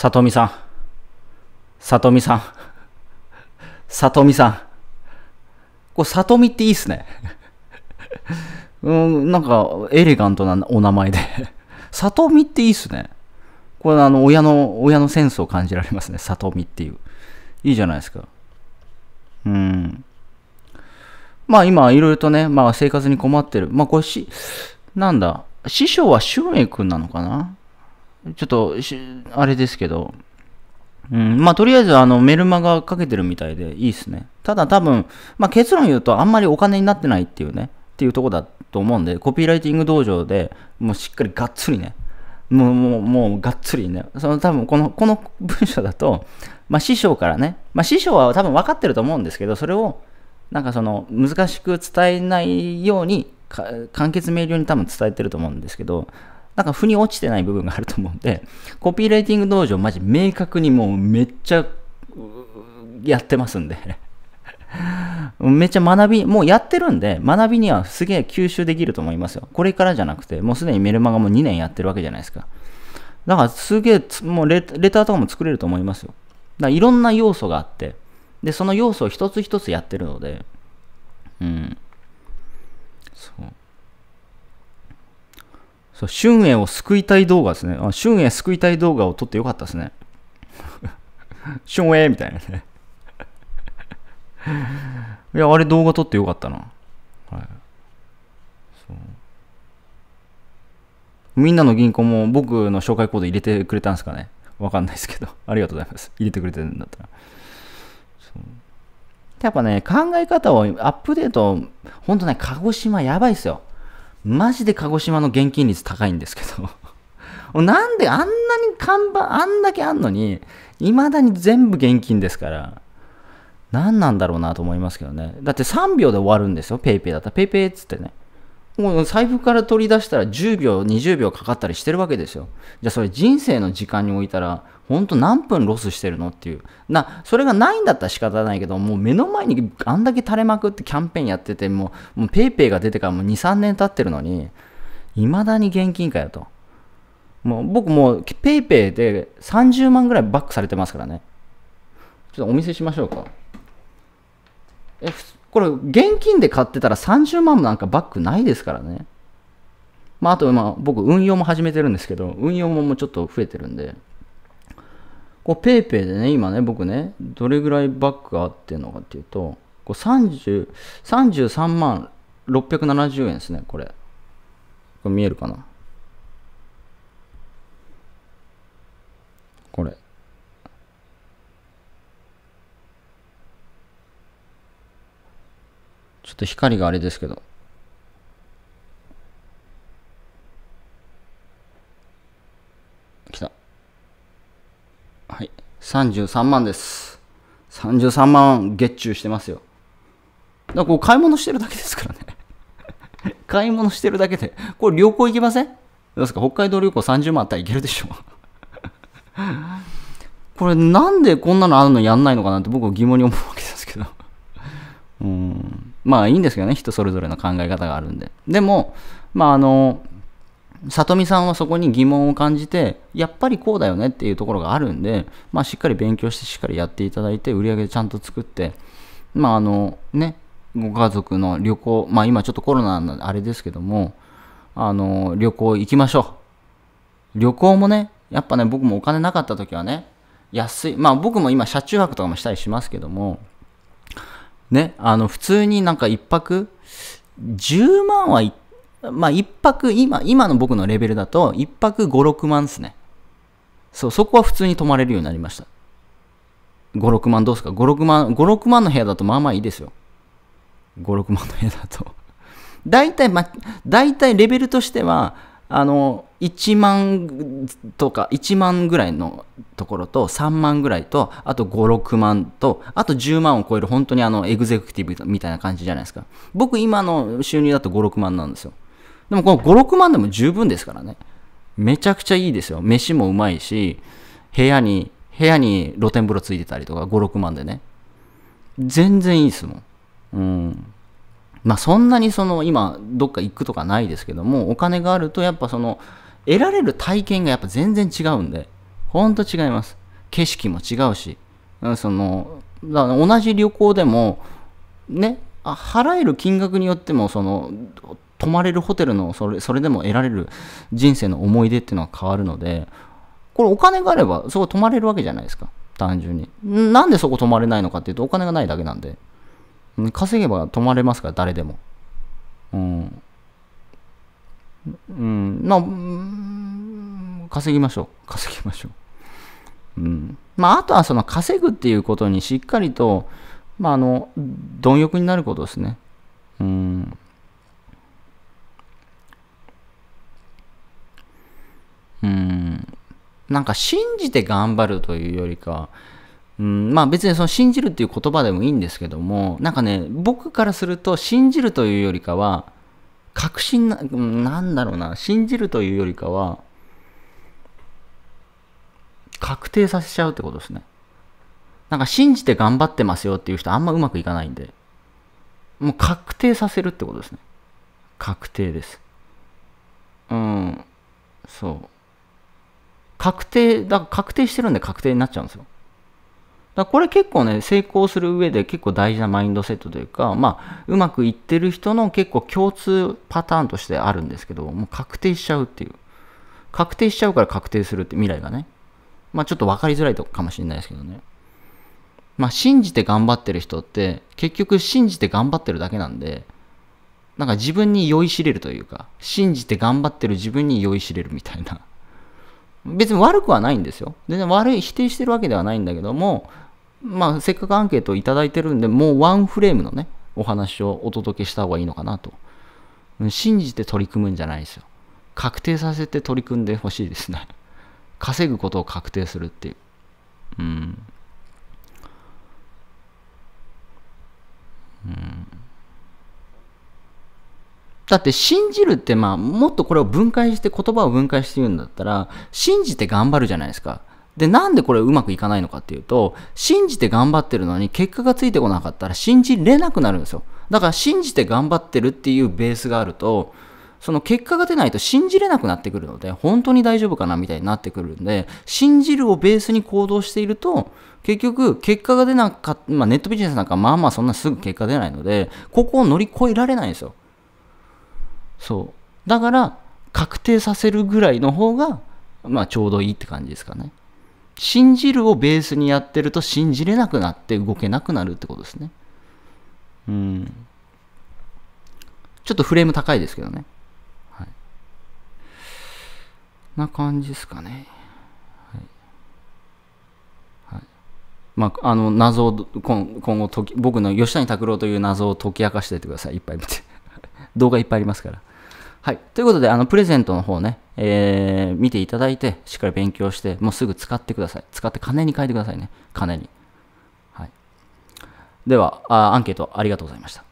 さとみさん。さとみさん。さとみさん。これ、さとみっていいっすね。うん、なんか、エレガントなお名前で。さとみっていいっすね。これ、あの、親の、親のセンスを感じられますね。さとみっていう。いいじゃないですか。うん。まあ今、いろいろとね、まあ生活に困ってる。まあこれし、なんだ、師匠は俊英くんなのかなちょっと、あれですけど、うん、まあとりあえずあのメルマガかけてるみたいでいいっすね。ただ多分、まあ、結論言うとあんまりお金になってないっていうね、っていうとこだと思うんで、コピーライティング道場でもうしっかりがっつりね、もう、もう、もうがっつりね、その多分この、この文章だと、まあ師匠からね、まあ師匠は多分分かってると思うんですけど、それをなんかその難しく伝えないように、簡潔明瞭に多分伝えてると思うんですけど、なんか腑に落ちてない部分があると思うんで、コピーライティング道場、マジ明確にもうめっちゃやってますんで めっちゃ学び、もうやってるんで、学びにはすげえ吸収できると思いますよ。これからじゃなくて、もうすでにメルマガも2年やってるわけじゃないですか。だからすげえ、もうレターとかも作れると思いますよ。だからいろんな要素があって、で、その要素を一つ一つやってるので、うん。そう、春英を救いたい動画ですね。あ春英救いたい動画を撮ってよかったですね。春 英みたいなね。いや、あれ動画撮ってよかったな。はい。そう。みんなの銀行も僕の紹介コード入れてくれたんですかね。わかんないですけど。ありがとうございます。入れてくれてるんだったら。そうやっぱね、考え方をアップデート、ほんとね、鹿児島やばいっすよ。マジで鹿児島の現金率高いんですけど なんであんなに看板、あんだけあんのに、いまだに全部現金ですから、何なんだろうなと思いますけどね。だって3秒で終わるんですよ、PayPay だったら。PayPay っつってね。もう財布から取り出したら10秒、20秒かかったりしてるわけですよ。じゃあそれ人生の時間に置いたら、本当何分ロスしてるのっていう。な、それがないんだったら仕方ないけど、もう目の前にあんだけ垂れまくってキャンペーンやってて、もう、もう PayPay が出てからもう2、3年経ってるのに、いまだに現金かよと。もう僕もう PayPay で30万ぐらいバックされてますからね。ちょっとお見せしましょうか。え、これ、現金で買ってたら30万もなんかバックないですからね。まあ、あと、まあ、僕、運用も始めてるんですけど、運用ももうちょっと増えてるんで、こう、ペイペイでね、今ね、僕ね、どれぐらいバックがあってんのかっていうと、こう30、33万670円ですね、これ。これ見えるかなちょっと光があれですけど。来た。はい。33万です。33万月中してますよ。だからこう買い物してるだけですからね 買い物してるだけで。これ旅行行きませんどうですか北海道旅行30万あったらいけるでしょ これなんでこんなのあるのやんないのかなって僕は疑問に思うわけですけどうん。まあいいんですけどね、人それぞれの考え方があるんで。でも、まああの、里見さんはそこに疑問を感じて、やっぱりこうだよねっていうところがあるんで、まあしっかり勉強して、しっかりやっていただいて、売り上げちゃんと作って、まああの、ね、ご家族の旅行、まあ今ちょっとコロナのあれですけども、あの、旅行行きましょう。旅行もね、やっぱね、僕もお金なかった時はね、安い、まあ僕も今車中泊とかもしたりしますけども、ね、あの、普通になんか1泊、10万はまあ、1泊、今、今の僕のレベルだと、1泊5、6万ですね。そう、そこは普通に泊まれるようになりました。5、6万どうですか ?5、6万、5、6万の部屋だとまあまあいいですよ。5、6万の部屋だと。大体、まあ、大体レベルとしては、あの1万とか1万ぐらいのところと3万ぐらいとあと56万とあと10万を超える本当にあのエグゼクティブみたいな感じじゃないですか僕今の収入だと56万なんですよでもこの56万でも十分ですからねめちゃくちゃいいですよ飯もうまいし部屋に部屋に露天風呂ついてたりとか56万でね全然いいですもんうんまあ、そんなにその今どっか行くとかないですけどもお金があるとやっぱその得られる体験がやっぱ全然違うんでほんと違います景色も違うしそのだから同じ旅行でもね払える金額によってもその泊まれるホテルのそれそれでも得られる人生の思い出っていうのは変わるのでこれお金があればそこ泊まれるわけじゃないですか単純になんでそこ泊まれないのかっていうとお金がないだけなんで稼げば泊まれますから、誰でも。うん。うん、まあ、稼ぎましょう。稼ぎましょう。うん。まあ、あとはその稼ぐっていうことにしっかりと、まあ、あの、貪欲になることですね。うん。うん。なんか信じて頑張るというよりか、うん、まあ別にその信じるっていう言葉でもいいんですけども、なんかね、僕からすると信じるというよりかは、確信な、なんだろうな、信じるというよりかは、確定させちゃうってことですね。なんか信じて頑張ってますよっていう人あんまうまくいかないんで、もう確定させるってことですね。確定です。うん、そう。確定、だから確定してるんで確定になっちゃうんですよ。だこれ結構ね成功する上で結構大事なマインドセットというか、まあ、うまくいってる人の結構共通パターンとしてあるんですけどもう確定しちゃうっていう確定しちゃうから確定するって未来がねまあちょっと分かりづらいとかもしれないですけどねまあ信じて頑張ってる人って結局信じて頑張ってるだけなんでなんか自分に酔いしれるというか信じて頑張ってる自分に酔いしれるみたいな別に悪くはないんですよ。全然悪い、否定してるわけではないんだけども、まあ、せっかくアンケートをいただいてるんで、もうワンフレームのね、お話をお届けした方がいいのかなと。信じて取り組むんじゃないですよ。確定させて取り組んでほしいですね。稼ぐことを確定するっていう。うん。だって信じるってまあもっとこれを分解して言葉を分解して言うんだったら信じて頑張るじゃないですか。で、なんでこれうまくいかないのかっていうと、信じて頑張ってるのに結果がついてこなかったら信じれなくなるんですよ。だから信じて頑張ってるっていうベースがあると、その結果が出ないと信じれなくなってくるので、本当に大丈夫かなみたいになってくるんで、信じるをベースに行動していると、結局、結果が出なかった、まあ、ネットビジネスなんかまあまあそんなすぐ結果出ないので、ここを乗り越えられないんですよ。そうだから確定させるぐらいの方がまあちょうどいいって感じですかね信じるをベースにやってると信じれなくなって動けなくなるってことですねうんちょっとフレーム高いですけどねはいな感じですかねまあ、あの謎を今今後解き僕の吉谷拓郎という謎を解き明かしていってくださいいっぱい見て 動画いっぱいありますからはい。ということで、あの、プレゼントの方ね、えー、見ていただいて、しっかり勉強して、もうすぐ使ってください。使って金に変えてくださいね。金に。はい。では、あアンケートありがとうございました。